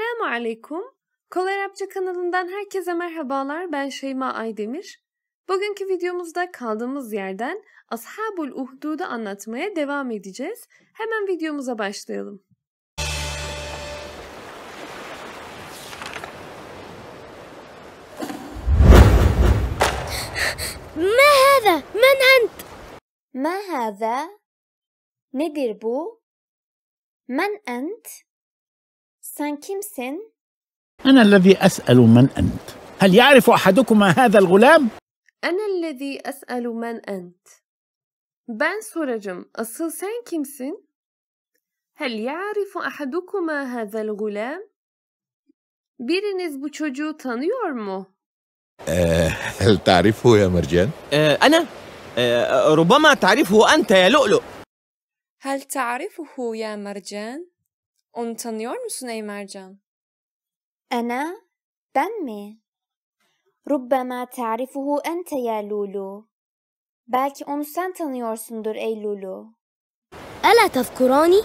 Esselamu Aleyküm. Kolay Arapça kanalından herkese merhabalar. Ben Şeyma Aydemir. Bugünkü videomuzda kaldığımız yerden Ashabul Uhdud'u anlatmaya devam edeceğiz. Hemen videomuza başlayalım. Ma hâzâ? Men ent? Ma hâzâ? Nedir bu? Men ent? سان كيمسن أنا الذي أسأل من أنت هل يعرف أحدكما هذا الغلام؟ أنا الذي أسأل من أنت بان سورجم أصل سان كيمسن هل يعرف أحدكما هذا الغلام؟ بيرينيز bu çocuğu tanıyor هل تعرفه يا مرجان؟ آه، أنا؟ آه، ربما تعرفه أنت يا لؤلؤ هل تعرفه يا مرجان؟ Onu tanıyor musun Eymercan? Ana? Ben mi? Rubbema ta'rifuhu ente ya Lulu. Belki onu sen tanıyorsundur ey Lulu. Ela tezkurani?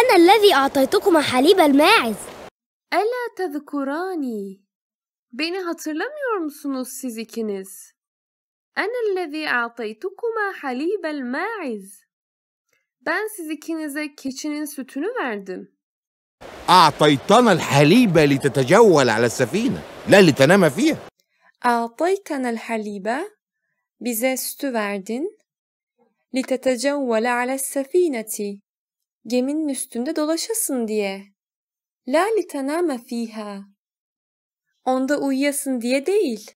أنا الذي أعطيتكما حليب الماعز. ألا tazkurani? Beni hatırlamıyor musunuz siz ikiniz? أنا الذي أعطيتكما حليب الماعز. Ben siz ikinize keçinin sütünü verdim. أعطيتنا الحليب لتتجول على السفينة لا لتنام فيها أعطيتنا الحليب bize sütü verdin لتتجول على السفينة geminin üstünde dolaşasın diye la litanama fiha onda uyuyasın diye değil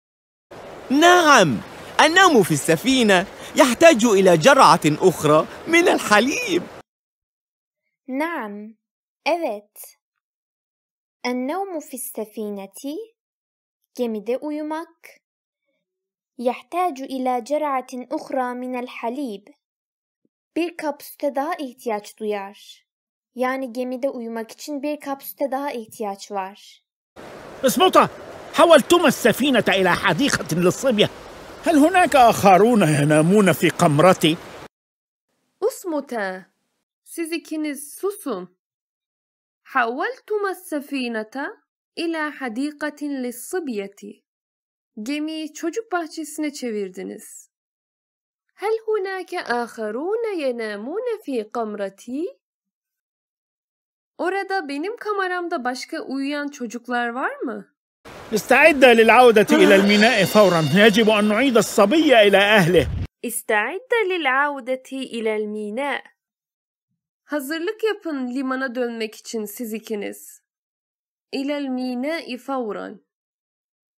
نعم النوم في السفينة يحتاج إلى جرعة أخرى من الحليب نعم Evet. النوم في السفينة gemide uyumak يحتاج إلى جرعة أخرى من الحليب. Bir kap süte daha ihtiyaç duyar. Yani gemide uyumak için bir kap daha ihtiyaç var. اسمطة حولتما السفينة إلى حديقة للصبية هل هناك آخرون ينامون في قمرتي؟ اسمطة سيزيكينيز سوسون حولتما السفينة إلى حديقة للصبية. جيمي çocuk bahçesine çevirdiniz. هل هناك آخرون ينامون في قمرتي؟ Orada benim kameramda başka uyuyan çocuklar var mı? استعد للعودة إلى الميناء فورا يجب أن نعيد الصبية إلى أهله استعد للعودة إلى الميناء Hazırlık yapın limana dönmek için siz ikiniz. İlel mine fawran.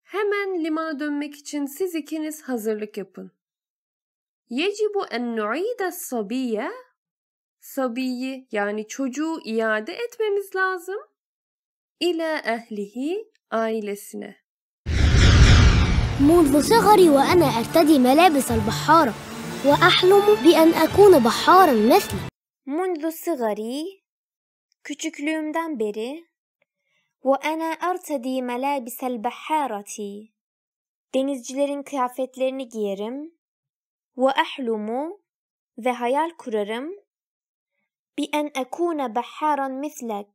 Hemen limana dönmek için siz ikiniz hazırlık yapın. Yecibu en nu'ide sabiye. Sabiyi yani çocuğu iade etmemiz lazım. İle ehlihi ailesine. منذ صغري وأنا أرتدي ملابس البحارة وأحلم بأن أكون بحارا مثلي منذ صغري küçüklüğümden beri وأنا أرتدي ملابس البحارة denizcilerin kıyafetlerini giyerim وأحلم ve hayal kurarım بأن أكون بحارا مثلك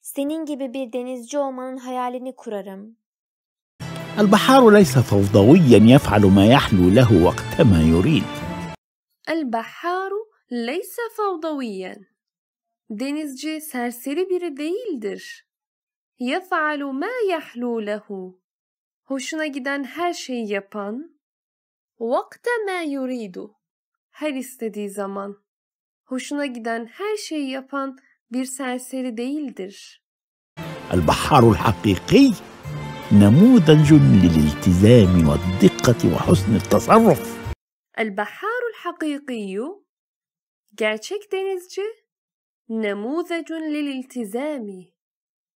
senin gibi bir denizci olmanın hayalini kurarım. البحار ليس فوضويا يفعل ما يحلو له وقتما يريد. البحار ليس فوضويا دينيس جي سرسري بير değildir يفعل ما يحلو له hoşuna giden her şeyi yapan وقت ما يريد her istediği zaman hoşuna giden her şeyi yapan bir serseri değildir البحار الحقيقي نموذج للالتزام والدقة وحسن التصرف البحار الحقيقي Gerçek denizci nemuzacun lil iltizami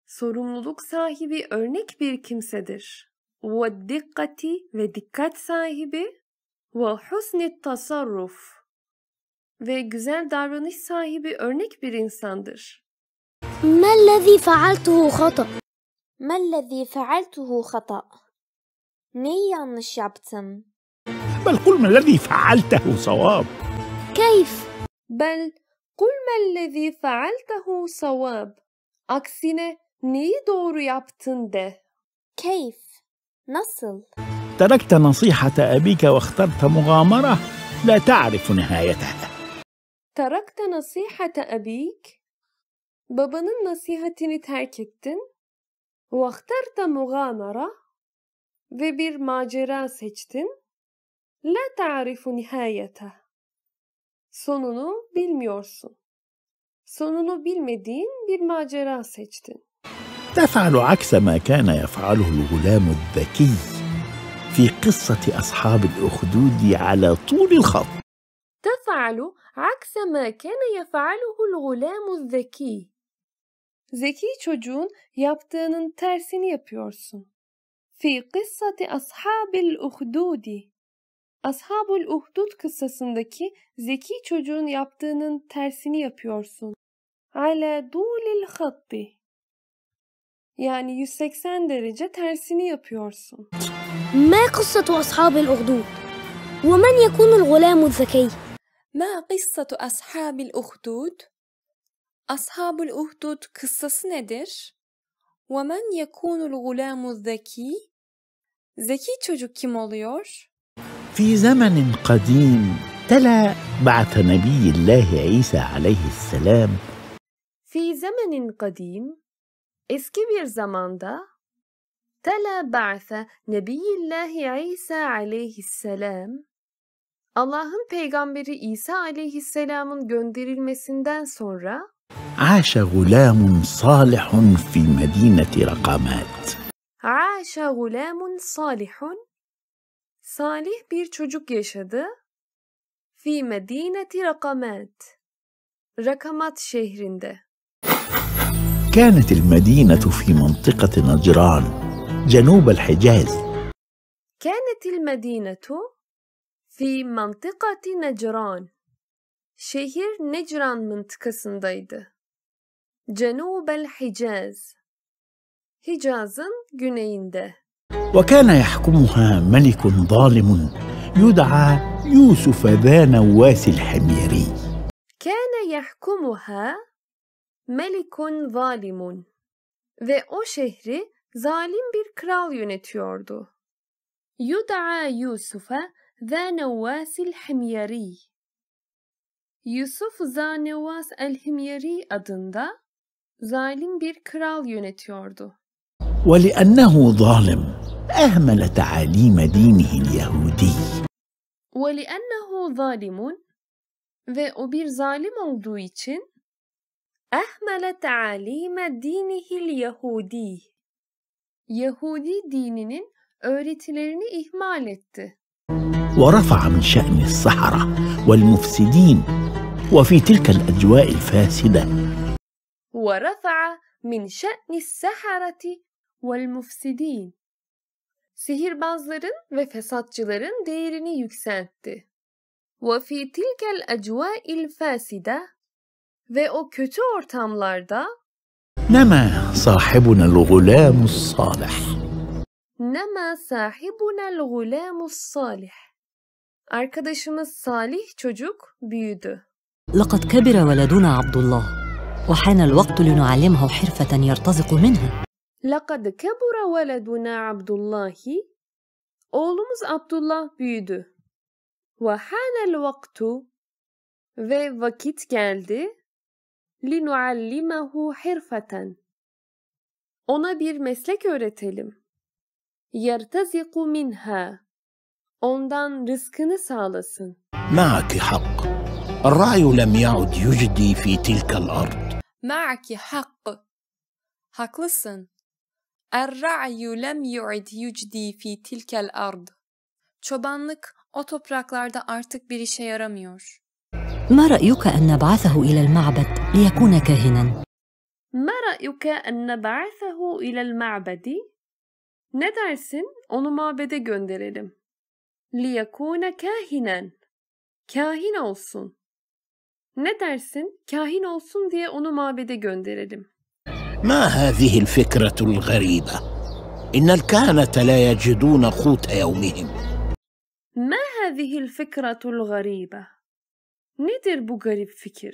sorumluluk sahibi örnek bir kimsedir. Ve dikkati ve dikkat sahibi ve husni tasarruf ve güzel davranış sahibi örnek bir insandır. Ma allazi faaltuhu خطأ؟ Ma allazi faaltuhu خطأ؟ Ne yanlış yaptım? Bel kul ma allazi faaltuhu صواب. Keyf? بل قل ما الذي فعلته صواب. Aksine ني دور yaptın كيف؟ نصل. تركت نصيحة أبيك واخترت مغامرة لا تعرف نهايتها. تركت نصيحة أبيك. بابن النصيحة terk واخترت مغامرة ve ماجرا سجتن؟ لا تعرف نهايته. sonunu bilmiyorsun. Sonunu bilmediğin bir macera seçtin. تفعل عكس ما كان يفعله الغلام الذكي في قصة أصحاب الأخدود على طول الخط. تفعل عكس ما كان يفعله الغلام الذكي. ذكي çocuğun yaptığının tersini yapıyorsun. في قصة أصحاب الأخدود Ashabul Uhdud kıssasındaki zeki çocuğun yaptığının tersini yapıyorsun. Ala dulil hatti. Yani 180 derece tersini yapıyorsun. Ma ما قصة أصحاب الأخدود؟ ومن يكون الغلام الذكي؟ ما قصة أصحاب الأخدود؟ أصحاب Uhdud kıssası nedir? ومن يكون الغلام الذكي؟ Zeki çocuk kim oluyor? في زمن قديم تلا بعث نبي الله عيسى عليه السلام في زمن قديم اسكبير زماندا تلا بعث نبي الله عيسى عليه السلام Allah'ın peygamberi İsa aleyhisselamın gönderilmesinden sonra عاش غلام صالح في مدينة رقامات عاش غلام صالح Salih bir çocuk yaşadı. Fi medineti rakamat. Rakamat şehrinde. كانت المدينة في منطقة نجران جنوب الحجاز. كانت المدينة في منطقة نجران. Şehir Necran mıntıkasındaydı. Cenub el Hicaz. Hicaz'ın güneyinde. وكان يحكمها ملك ظالم يدعى يوسف ذا نواس الحميري كان يحكمها ملك ظالm ve o şehri zalim bir kral yönetiyordu. Yud'a Yusuf'a Zanavas el-Himyari Yusuf Zanavas el-Himyari adında zalim bir kral yönetiyordu. ولأنه ظالم أهمل تعاليم دينه اليهودي ولأنه ظالم ve o bir zalim olduğu için ehmele ta'alime dinihil Yahudi. Yahudi dininin öğretilerini ihmal etti. ورفع من شأن السحرة والمفسدين وفي تلك الأجواء الفاسدة ورفع من شأن السحرة vel Sihirbazların ve fesatçıların değerini yükseltti. Ve fi tilkel ecvail fasida ve o kötü ortamlarda Nema sahibunel gulamus salih. Nema sahibunel gulamus salih. Arkadaşımız Salih çocuk büyüdü. لقد كبر ولدنا عبد الله وحان الوقت لنعلمه حرفة يرتزق منها لَقَدْ كَبُرَ وَلَدُنَا عَبْدُاللّٰهِ Oğlumuz Abdullah büyüdü. وَحَانَ الْوَقْتُ Ve vakit geldi. لِنُعَلِّمَهُ حِرْفَةً Ona bir meslek öğretelim. يَرْتَزِقُ مِنْهَا Ondan rızkını sağlasın. معك حق الرأي لم يعد يجدي في تلك الأرض معك حق Haklısın. Er-ra'yu lem yu'id yucdi fi tilkel ard. Çobanlık o topraklarda artık bir işe yaramıyor. ما رأيك أن نبعثه إلى المعبد ليكون كاهنا؟ ما رأيك أن نبعثه إلى المعبد؟ Ne dersin? Onu mabede gönderelim. ليكون كاهنا. Kahin olsun. Ne dersin? Kahin olsun diye onu mabede gönderelim. ما هذه الفكرة الغريبة؟ إن الكهنة لا يجدون قوت يومهم ما هذه الفكرة الغريبة؟ ندر بقرب فكر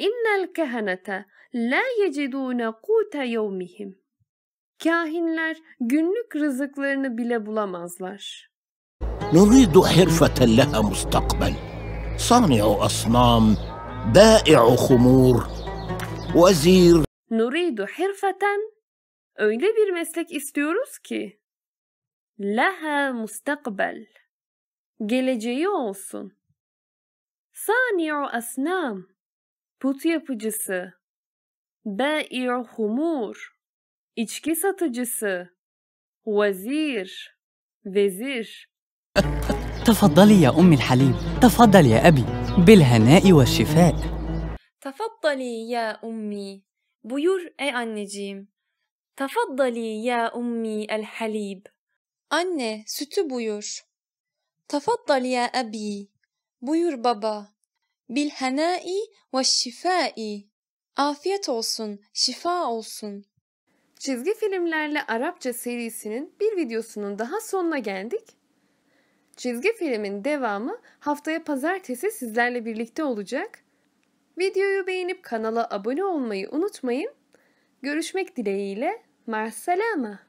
إن الكهنة لا يجدون قوت يومهم Kahinler günlük rızıklarını bile bulamazlar. نريد حرفة لها مستقبل صانع أصنام بائع خمور وزير نريد حرفة öyle bir meslek istiyoruz ki لها مستقبل geleceği olsun صانع أسنان put yapıcısı بائع خمور içki satıcısı وزير وزير تفضلي يا أم الحليب تفضل يا أبي بالهناء والشفاء تفضلي يا أمي Buyur ey anneciğim. Tafaddali ya ummi el halib. Anne sütü buyur. Tafaddal ya abi. Buyur baba. Bil henai ve şifai. Afiyet olsun, şifa olsun. Çizgi filmlerle Arapça serisinin bir videosunun daha sonuna geldik. Çizgi filmin devamı haftaya pazartesi sizlerle birlikte olacak. Videoyu beğenip kanala abone olmayı unutmayın. Görüşmek dileğiyle. Marselama.